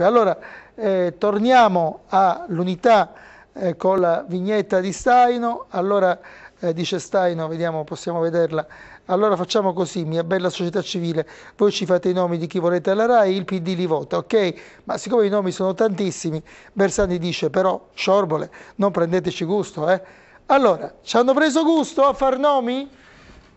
tappe. Allora eh, torniamo all'unità eh, con la vignetta di Staino, allora eh, dice Staino, vediamo, possiamo vederla, allora facciamo così, mia bella società civile, voi ci fate i nomi di chi volete alla RAI, il PD li vota, ok? Ma siccome i nomi sono tantissimi, Bersani dice però, sciorbole, non prendeteci gusto, eh? Allora, ci hanno preso gusto a far nomi?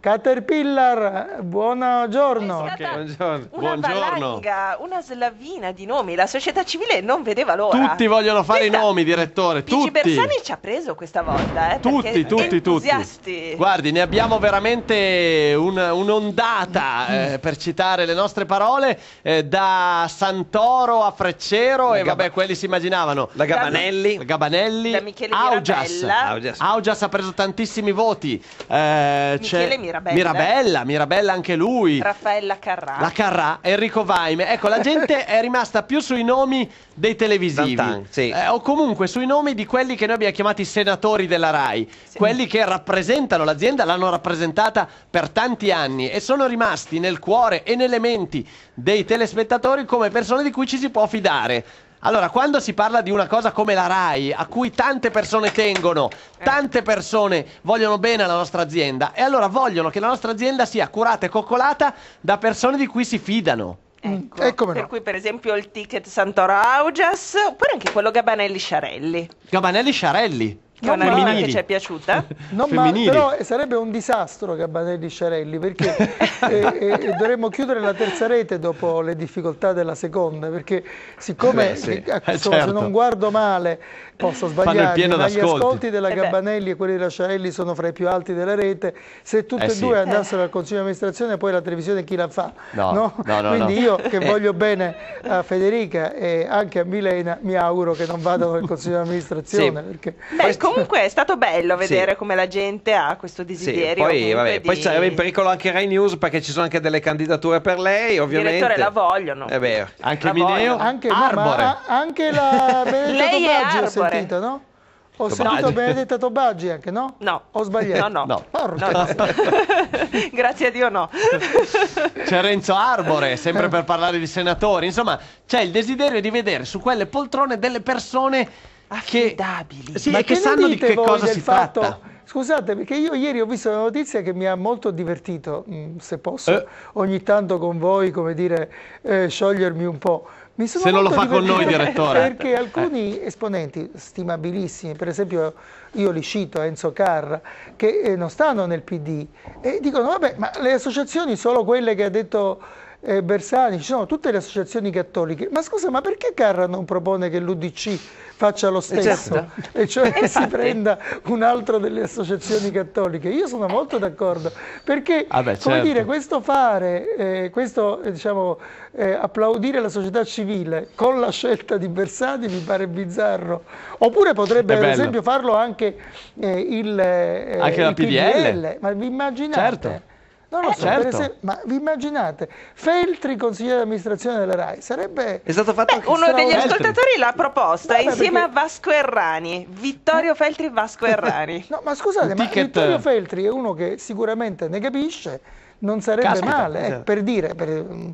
Caterpillar, buongiorno. È buongiorno. Una buongiorno. Valanga, una slavina di nomi, la società civile non vedeva l'ora. Tutti vogliono fare Questa... i nomi, direttore, Pigi tutti. Bersani ci ha preso questa volta, eh, Tutti, tutti, tutti. Guardi, ne abbiamo veramente un, un'ondata, eh, per citare le nostre parole, eh, da Santoro a Freccero la e Gab... vabbè, quelli si immaginavano. La Gabanelli. La Gabanelli. Da Michele Augias. Augias. Augias ha preso tantissimi voti. Eh, Michele c'è... Mirabella. Mirabella, Mirabella anche lui. Raffaella Carrà. La Carrà, Enrico Vaime. Ecco, la gente è rimasta più sui nomi dei televisivi. Tantan, sì. eh, o comunque sui nomi di quelli che noi abbiamo chiamati senatori della RAI. Sì. Quelli che rappresentano l'azienda, l'hanno rappresentata per tanti anni e sono rimasti nel cuore e nelle menti dei telespettatori come persone di cui ci si può fidare allora, quando si parla di una cosa come la RAI, a cui tante persone tengono, eh. tante persone vogliono bene alla nostra azienda, e allora vogliono che la nostra azienda sia curata e coccolata da persone di cui si fidano. Ecco, eh, per no. cui per esempio il ticket Santoro Augias, oppure anche quello Gabanelli Sciarelli. Gabanelli Sciarelli che non è una rima che ci è piaciuta. Non Femminili. ma, però eh, sarebbe un disastro Gabanelli Sciarelli perché eh, eh, eh, dovremmo chiudere la terza rete dopo le difficoltà della seconda perché siccome Beh, sì. eh, eh certo. se non guardo male posso sbagliare, ma gli ascolti. della Gabanelli e quelli della Sciarelli sono fra i più alti della rete, se tutte e sì. due andassero al Consiglio di amministrazione poi la televisione chi la fa? No, no? no, no Quindi io che voglio bene a Federica e anche a Milena mi auguro che non vadano al Consiglio di amministrazione. Sì. Perché... Beh, comunque è stato bello vedere sì. come la gente ha questo desiderio. Sì, poi, vabbè, di... poi sarebbe in pericolo anche Rai News perché ci sono anche delle candidature per lei, ovviamente. Il direttore la vogliono. È eh vero. Anche la Mineo, anche, Arbore. No, anche la Lei è ho sentito, no? Ho Tobaggi. sentito Benedetta Tobaggi anche, no? No. Ho sbagliato? No, no. no. no, no. Grazie a Dio no. C'è Renzo Arbore, sempre per parlare di senatori. Insomma, c'è il desiderio di vedere su quelle poltrone delle persone affidabili, sì, ma che, che sanno di che cosa si fatto... tratta. Scusate, perché io ieri ho visto una notizia che mi ha molto divertito, mm, se posso, eh. ogni tanto con voi, come dire, eh, sciogliermi un po'. Mi sono se non lo fa con noi, direttore. Perché alcuni eh. esponenti stimabilissimi, per esempio io li cito, Enzo Carra, che eh, non stanno nel PD, e dicono, vabbè, ma le associazioni, solo quelle che ha detto eh, Bersani, ci sono tutte le associazioni cattoliche. Ma scusa, ma perché Carra non propone che l'Udc faccia lo eh, stesso? Certo. E cioè che si prenda un'altra delle associazioni cattoliche? Io sono molto d'accordo, perché ah beh, certo. come dire, certo. questo fare, eh, questo eh, diciamo, eh, applaudire la società civile con la scelta di Bersani mi pare bizzarro. Oppure potrebbe ad esempio farlo anche eh, il, anche il PDL. PDL. Ma vi immaginate? Certo. Non lo eh, so, certo. esempio, ma vi immaginate, Feltri consigliere di amministrazione della RAI sarebbe... È stato fatto Beh, uno degli ascoltatori l'ha proposta Vabbè, insieme perché... a Vasco Errani, Vittorio Feltri Vasco Errani. no, ma scusate, ma Vittorio Feltri è uno che sicuramente ne capisce, non sarebbe Caspita, male, eh, certo. per dire... Per, mm,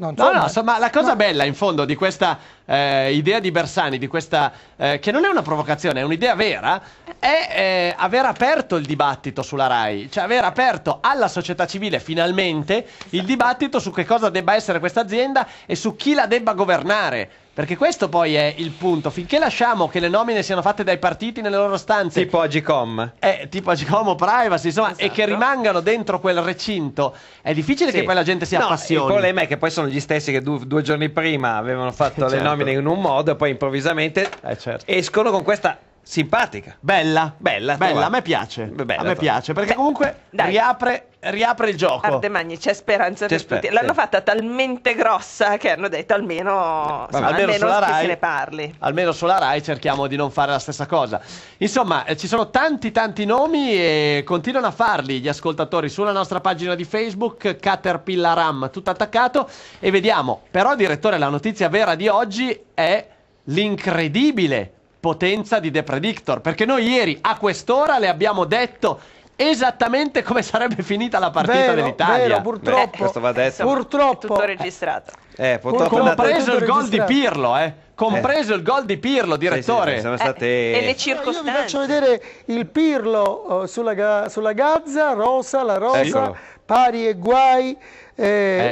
No, no, insomma, la cosa ma... bella in fondo di questa eh, idea di Bersani, di questa, eh, che non è una provocazione, è un'idea vera, è eh, aver aperto il dibattito sulla RAI, cioè aver aperto alla società civile finalmente il dibattito su che cosa debba essere questa azienda e su chi la debba governare. Perché questo poi è il punto. Finché lasciamo che le nomine siano fatte dai partiti nelle loro stanze. Tipo Agicom. Eh, tipo Agicom o Privacy, insomma, esatto. e che esatto. rimangano dentro quel recinto. È difficile sì. che poi la gente si no, appassioni. Il problema è che poi sono gli stessi che du- due giorni prima avevano fatto certo. le nomine in un modo e poi improvvisamente eh, certo. escono con questa Simpatica. Bella. Bella. Bella, a me piace. Bella, a me piace, perché Beh, comunque dai. riapre riapre il gioco. Ardemagni, c'è speranza c'è per sper- tutti. L'hanno sì. fatta talmente grossa che hanno detto almeno, Vabbè, almeno, almeno sulla Rai, se ne parli. Almeno sulla Rai cerchiamo di non fare la stessa cosa. Insomma, eh, ci sono tanti tanti nomi e continuano a farli gli ascoltatori sulla nostra pagina di Facebook Caterpillar Ram, tutto attaccato e vediamo. Però direttore, la notizia vera di oggi è l'incredibile potenza di The Predictor, perché noi ieri a quest'ora le abbiamo detto esattamente come sarebbe finita la partita vero, dell'Italia. Vero, eh, purtroppo, Beh, questo va detto. Eh, purtroppo tutto registrato. Eh, purtroppo compreso il gol di Pirlo, eh. Compreso eh. il gol di Pirlo, direttore. Sì, sì, state... eh, e le circostanze. Eh, io vi faccio vedere il Pirlo oh, sulla, sulla Gazza, rosa, la rosa. Eccolo pari e guai eh,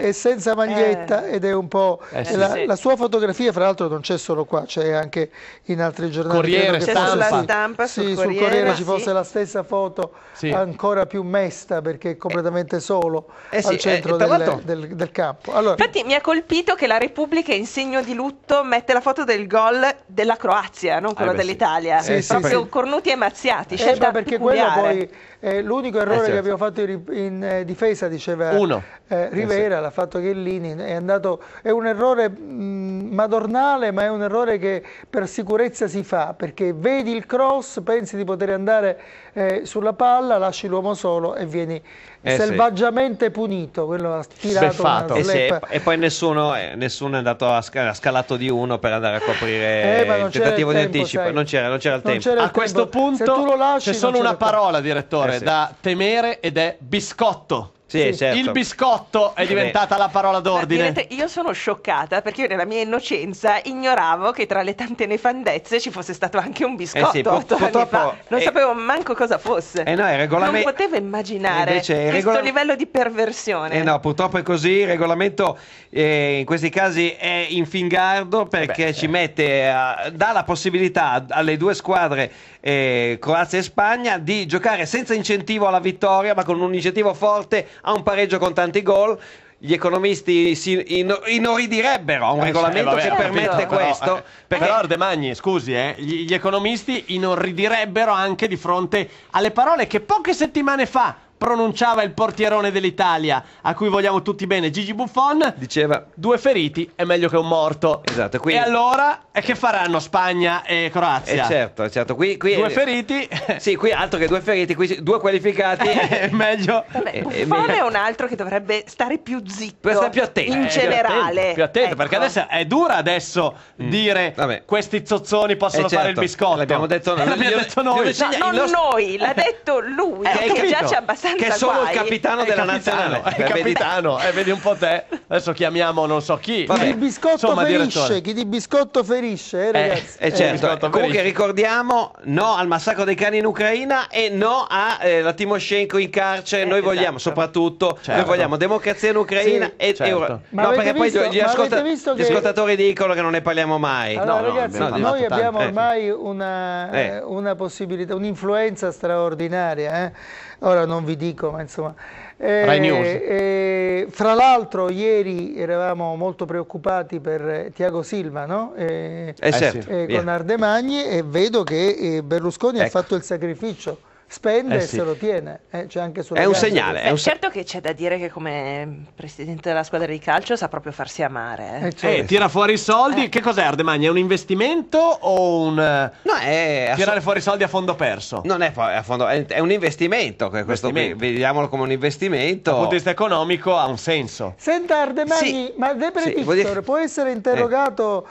eh. e senza maglietta eh. ed è un po' eh, sì, la, sì. la, sua fotografia fra l'altro non c'è solo qua c'è anche in altri giornali Corriere, c'è stampa. sulla stampa sì, sul Corriere, sul Corriere ci fosse la stessa foto ancora più mesta perché è completamente solo eh, al centro del, del, del, campo allora, infatti mi ha colpito che la Repubblica in segno di lutto mette la foto del gol della Croazia non quello ah, dell'Italia proprio Cornuti e Mazziati scelta eh, perché peculiare. quello poi è l'unico errore certo. che abbiamo fatto in, in, in difesa difesa, diceva eh, eh Rivera, l'ha fatto Chiellini, è, andato, è un errore mh, mm, madornale ma è un errore che per sicurezza si fa, perché vedi il cross, pensi di poter andare eh, sulla palla, lasci l'uomo solo e vieni eh selvaggiamente sì. punito, quello ha tirato eh sì, e poi nessuno, eh, nessuno è andato a, scal scalato di uno per andare a coprire eh, il tentativo il tempo, di anticipo, sai. non c'era, il tempo. Il a tempo. questo punto c'è solo una parola, direttore, eh, sì. da temere ed è biscotto. Sì, certo. Il biscotto è diventata la parola d'ordine. Direte, io sono scioccata perché io nella mia innocenza ignoravo che tra le tante nefandezze ci fosse stato anche un biscotto eh sì, po- purtroppo, Non eh, sapevo manco cosa fosse. Eh no, regolame... Non potevo immaginare Invece, questo livello di perversione. Eh no, purtroppo è così. Il regolamento eh, in questi casi è infingardo perché Beh, ci eh. mette, a, dà la possibilità alle due squadre eh, Croazia e Spagna, di giocare senza incentivo alla vittoria, ma con un incentivo forte a un pareggio con tanti gol gli economisti si inoridirebbero a un eh, regolamento vabbè, che permette però, questo. Eh, però, però De Magni, scusi, eh, gli, gli economisti inorridirebbero anche di fronte alle parole che poche settimane fa pronunciava il portierone dell'Italia, a cui vogliamo tutti bene, Gigi Buffon, diceva due feriti è meglio che un morto. Esatto, quindi... E allora e che faranno Spagna e Croazia? Eh certo, certo. Qui, qui due eh, feriti. Sì, qui altro che due feriti, qui due qualificati. è meglio. Vabbè, eh, Buffon è, un altro che dovrebbe stare più zitto. stare più attento. In eh, generale. Più attento, ecco. perché adesso è dura adesso mm. dire Vabbè. questi zozzoni possono eh fare il certo, biscotto. L'abbiamo detto, noi. L'abbiamo detto noi. No, non noi, l'ha detto lui, eh, che già ci abbastanza senza Che è solo guai. il capitano della nazionale. È il capitano, eh, vedi un po' te. Adesso chiamiamo non so chi. Vabbè. Chi di biscotto Insomma, ferisce, direttore. chi di biscotto ferisce, eh, ragazzi. Eh, eh certo. Eh, Comunque ferisce. ricordiamo no al massacro dei cani in Ucraina e no a eh, Timoshenko in carcere. Eh, noi esatto. vogliamo soprattutto certo. noi vogliamo democrazia in Ucraina sì, e certo. Ma no, perché visto, poi gli, ascolta- che... gli, ascoltatori dicono che non ne parliamo mai. Allora, no, ragazzi, noi abbiamo eh. ormai eh. una possibilità, un'influenza straordinaria. Ora non vi dico, ma insomma... Eh, eh, fra l'altro ieri eravamo molto preoccupati per Tiago Silva, no? certo. con Ardemagni e vedo che Berlusconi ecco. ha fatto il sacrificio spende eh sì. e se lo tiene. Eh, c'è anche sulla è un segnale. È un certo che c'è da dire che come presidente della squadra di calcio sa proprio farsi amare. Eh. Eh, eh certo. tira fuori i soldi. Eh. Che cos'è Ardemagni? È un investimento o un... Eh, no, è... Tirare fuori i soldi a fondo perso? Non è a fondo... È un investimento. Questo investimento. Vediamolo come un investimento. Dal punto di vista economico ha un senso. Senta Ardemagni, sì. ma De Predictor sì, dire... può essere interrogato...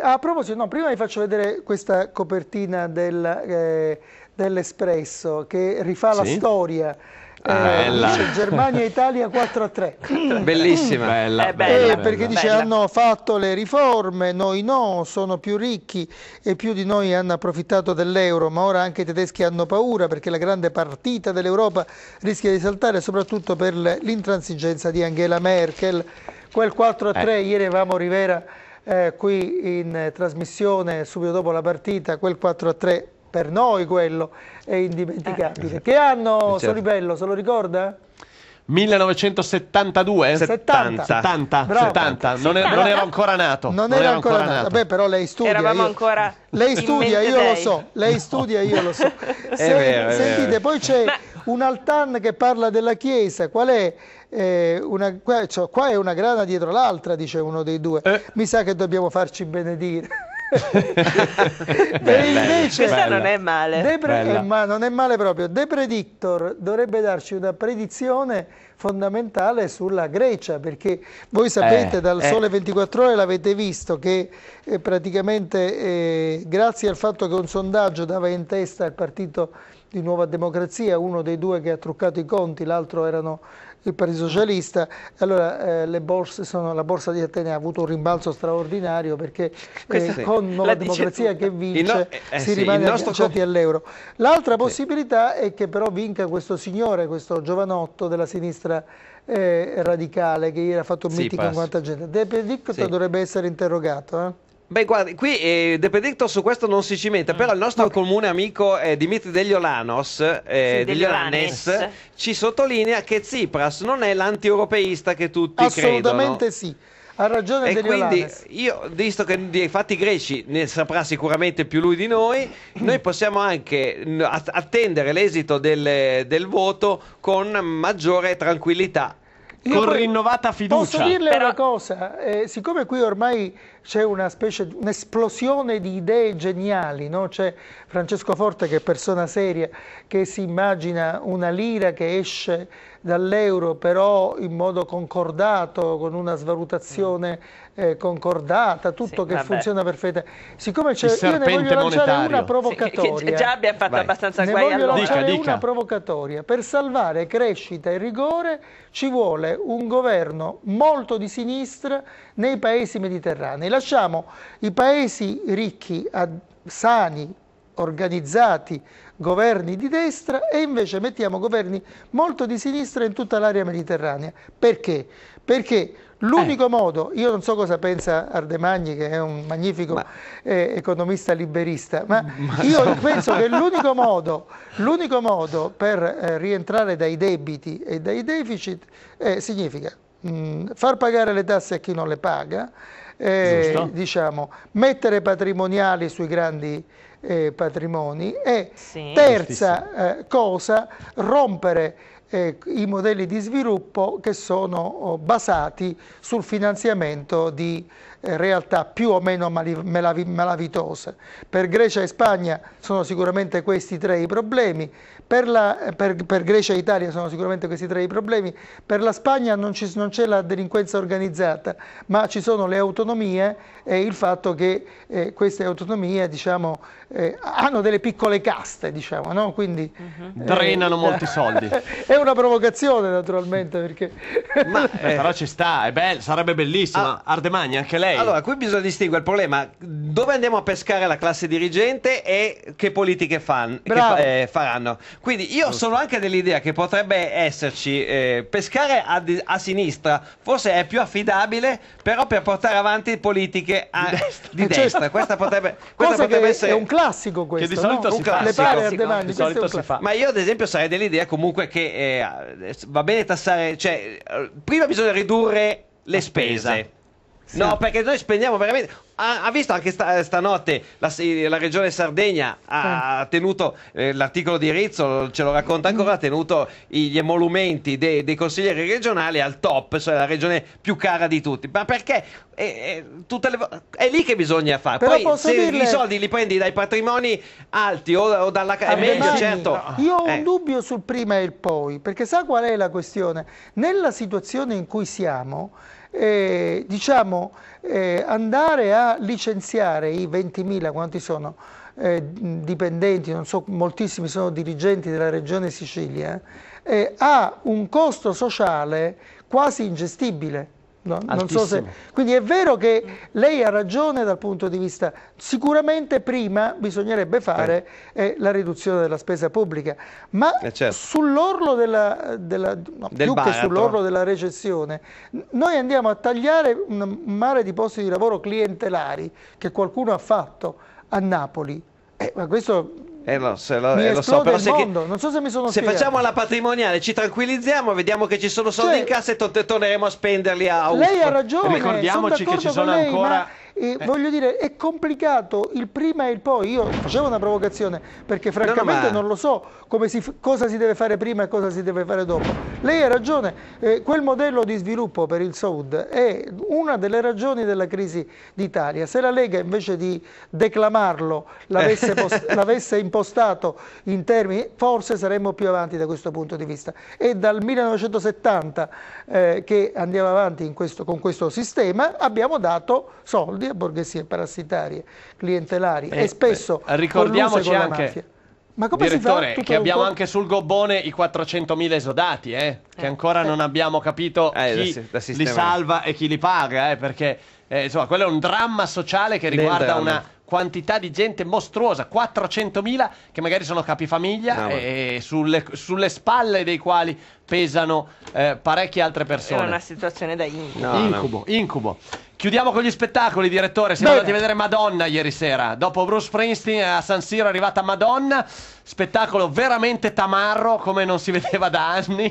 a proposito, no, prima vi faccio vedere questa copertina del dell'Espresso che rifà sì? la storia. Eh, ah, dice Germania e Italia 4 a 3 bellissima bella, eh, bella, eh, perché bella, dice bella. hanno fatto le riforme noi no sono più ricchi e più di noi hanno approfittato dell'euro ma ora anche i tedeschi hanno paura perché la grande partita dell'Europa rischia di saltare soprattutto per l'intransigenza di Angela Merkel quel 4 a 3 eh. ieri avevamo Rivera eh, qui in trasmissione subito dopo la partita quel 4 a 3 per noi quello è indimenticabile. Eh. Che anno eh, certo. Solibello, se lo ricorda? 1972? 70. 70. 70. 70. Non, ero, non, ero ancora nato. Non, non ero ancora, ancora nato. Vabbè, però lei studia. Eravamo io, ancora Lei studia, io lo so. Lei studia, io lo so. Se, vero, sentite, poi c'è un altan che parla della Chiesa. Qual è? Eh, una, cioè, qua è una grana dietro l'altra, dice uno dei due. Eh. Mi sa che dobbiamo farci benedire. Beh, invece bella. non è male. Depre- eh, ma non è male proprio. The Predictor dovrebbe darci una predizione fondamentale sulla Grecia, perché voi sapete eh, dal eh. Sole 24 Ore l'avete visto che eh, praticamente eh, grazie al fatto che un sondaggio dava in testa al partito di Nuova Democrazia, uno dei due che ha truccato i conti, l'altro erano il Partito Socialista, allora eh, sono, la borsa di Atene ha avuto un rimbalzo straordinario perché eh, sì. con Nuova la Democrazia che vince no, eh, eh, si sì, rimane agganciati all'euro. L'altra possibilità sì. è che però vinca questo signore, questo giovanotto della sinistra eh, radicale che ieri ha fatto un sì, mitico in quanto gente. De Predict dovrebbe essere interrogato. Eh? Beh, guardi, qui eh, De Predictor su questo non si cimenta, mm. però il nostro okay. comune amico eh, Dimitri Degliolanos, eh, sì, Degliolanes, ci sottolinea che Tsipras non è l'anti-europeista che tutti Assolutamente credono. Assolutamente sì. Ha ragione e quindi io, visto che dei fatti greci ne saprà sicuramente più lui di noi, noi possiamo anche attendere l'esito del, del voto con maggiore tranquillità. Io con rinnovata fiducia. Posso dirle Però... una cosa, eh, siccome qui ormai c'è una specie di un'esplosione di idee geniali, no? c'è Francesco Forte che è persona seria, che si immagina una lira che esce dall'euro però in modo concordato, con una svalutazione mm. eh, concordata, tutto sì, che vabbè. funziona perfettamente. Siccome c'è, io ne voglio lanciare monetario. una provocatoria. Sì, già abbiamo fatto Vai. abbastanza ne guai. Ne voglio allora. lanciare dica. una provocatoria. Per salvare crescita e rigore ci vuole un governo molto di sinistra nei paesi mediterranei lasciamo i paesi ricchi, sani, organizzati, governi di destra e invece mettiamo governi molto di sinistra in tutta l'area mediterranea. Perché? Perché l'unico eh. modo, io non so cosa pensa Ardemagni che è un magnifico ma... eh, economista liberista, ma, ma io no. penso che l'unico modo, modo, per eh, rientrare dai debiti e dai deficit eh, significa mh, mm, far pagare le tasse a chi non le paga, eh, diciamo, mettere patrimoniali sui grandi eh, patrimoni e sì. terza eh, cosa, rompere eh, i modelli di sviluppo che sono oh, basati sul finanziamento di eh, realtà più o meno malavitose. Per Grecia e Spagna sono sicuramente questi tre i problemi, per, la, per, per, Grecia e Italia sono sicuramente questi tre i problemi, per la Spagna non, c'è la delinquenza organizzata, ma ci sono le autonomie e il fatto che eh, queste autonomie diciamo, eh, hanno delle piccole caste, diciamo, no? quindi... Uh mhm. -huh. eh, Drenano molti soldi. è una provocazione naturalmente perché... Ma, eh, eh, però ci sta, bello, sarebbe bellissima. Ah, Ardemagna, anche lei. Allora, qui bisogna distinguere il problema, dove andiamo a pescare la classe dirigente e che politiche fan, che, eh, faranno. Quindi io sono anche dell'idea che potrebbe esserci eh, pescare a, a, sinistra, forse è più affidabile, però per portare avanti politiche a, di destra. Di destra. Cioè, questa potrebbe, questa potrebbe essere... un classico classico questo. Che di solito no? si fa. Le classico. Anni, di solito si fa. Ma io ad esempio sarei dell'idea comunque che eh, va bene tassare, cioè prima bisogna ridurre le spese. Sì. No, perché noi spendiamo veramente. Ha, ha visto anche sta, stanotte la, la, regione Sardegna ha sì. tenuto eh, l'articolo di Rizzo, ce lo racconta ancora, ha mm. tenuto gli emolumenti dei, dei consiglieri regionali al top, cioè la regione più cara di tutti. Ma perché è, eh, è, eh, le, è lì che bisogna fare. Però Poi se dirle... i soldi li prendi dai patrimoni alti o, o dalla casa, è meglio, certo. Io ho eh. un dubbio sul prima e il poi, perché sa qual è la questione? Nella situazione in cui siamo eh, diciamo, eh, andare a licenziare i 20.000, quanti sono, eh, dipendenti, non so, moltissimi sono dirigenti della regione Sicilia, eh, ha un costo sociale quasi ingestibile No, so se, quindi è vero che lei ha ragione dal punto di vista, sicuramente prima bisognerebbe fare eh, eh la riduzione della spesa pubblica, ma eh certo. sull'orlo della, della no, più che sull'orlo della recessione, noi andiamo a tagliare un mare di posti di lavoro clientelari che qualcuno ha fatto a Napoli, eh, ma questo eh, lo, se lo, eh, lo so, eh, però se, che, non so se mi sono Se spiegato. facciamo la patrimoniale, ci tranquillizziamo, vediamo che ci sono soldi cioè, in cassa e to- torneremo a spenderli a Augusto. Lei ha ragione. Ricordiamoci che ci sono lei, ancora. Ma e eh. voglio dire, è complicato il prima e il poi. Io facevo una provocazione perché francamente no, no, ma... non lo so si, cosa si deve fare prima e cosa si deve fare dopo. Lei ha ragione, eh, quel modello di sviluppo per il Sud è una delle ragioni della crisi d'Italia. Se la Lega invece di declamarlo l'avesse eh. impostato in termini, forse saremmo più avanti da questo punto di vista. È dal 1970 eh, che andiamo avanti questo, con questo sistema, abbiamo dato soldi patologie borghesie parassitarie, clientelari eh, e spesso beh, ricordiamoci con anche mafia. Ma come Direttore, che abbiamo anche sul gobbone i 400.000 esodati, eh? Eh, che ancora non eh. abbiamo capito eh, chi da, da li salva e chi li paga, eh, perché insomma, quello è un dramma sociale che riguarda una quantità di gente mostruosa, 400.000 che magari sono capifamiglia no, e sulle, sulle, spalle dei quali pesano eh, parecchie altre persone. È una situazione da incubo. No, incubo, no. incubo. Chiudiamo con gli spettacoli, direttore. Siamo andati a vedere Madonna ieri sera. Dopo Bruce Springsteen a San Siro è arrivata Madonna. Spettacolo veramente tamarro, come non si vedeva da anni.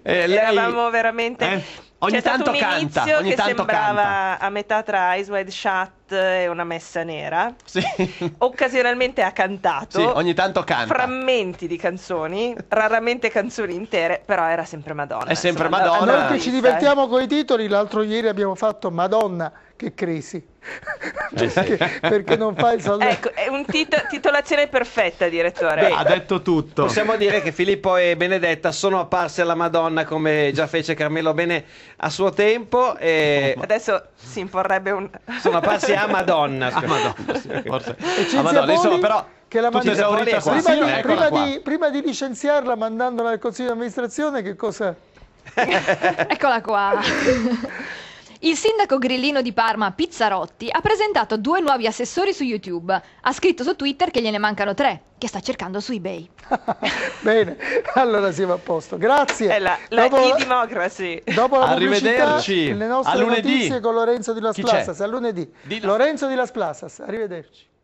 Eh, lei... Eravamo veramente... Eh? Ogni C'è tanto stato un canta, ogni che tanto sembrava canta. a metà tra Eyes Wide Shut è una messa nera. Sì. Occasionalmente ha cantato. Sì, ogni tanto canta. Frammenti di canzoni, raramente canzoni intere, però era sempre Madonna. È sempre insomma, Madonna. Noi che ci divertiamo con i titoli, l'altro ieri abbiamo fatto Madonna che crisi. Eh perché, perché, non fa il saluto? Ecco, è una tit- titolazione perfetta, direttore. Beh, ha detto tutto. Possiamo dire che Filippo e Benedetta sono apparsi alla Madonna come già fece Carmelo Bene a suo tempo. E... Adesso si imporrebbe un. sono apparsi a Madonna. A Madonna, sì, forse. insomma, però che la Tutta esaurita qua. Prima, di, prima, qua. Di, prima di licenziarla mandandola al consiglio di amministrazione, che cosa? Eccola qua. Il sindaco grillino di Parma, Pizzarotti, ha presentato due nuovi assessori su YouTube. Ha scritto su Twitter che gliene mancano tre, che sta cercando su eBay. Bene, allora siamo a posto. Grazie. È la, la dopo, e-democracy. Dopo la Arrivederci. le nostre notizie con Lorenzo di Las Plazas. A lunedì. Di... Lorenzo di Las Plazas. Arrivederci.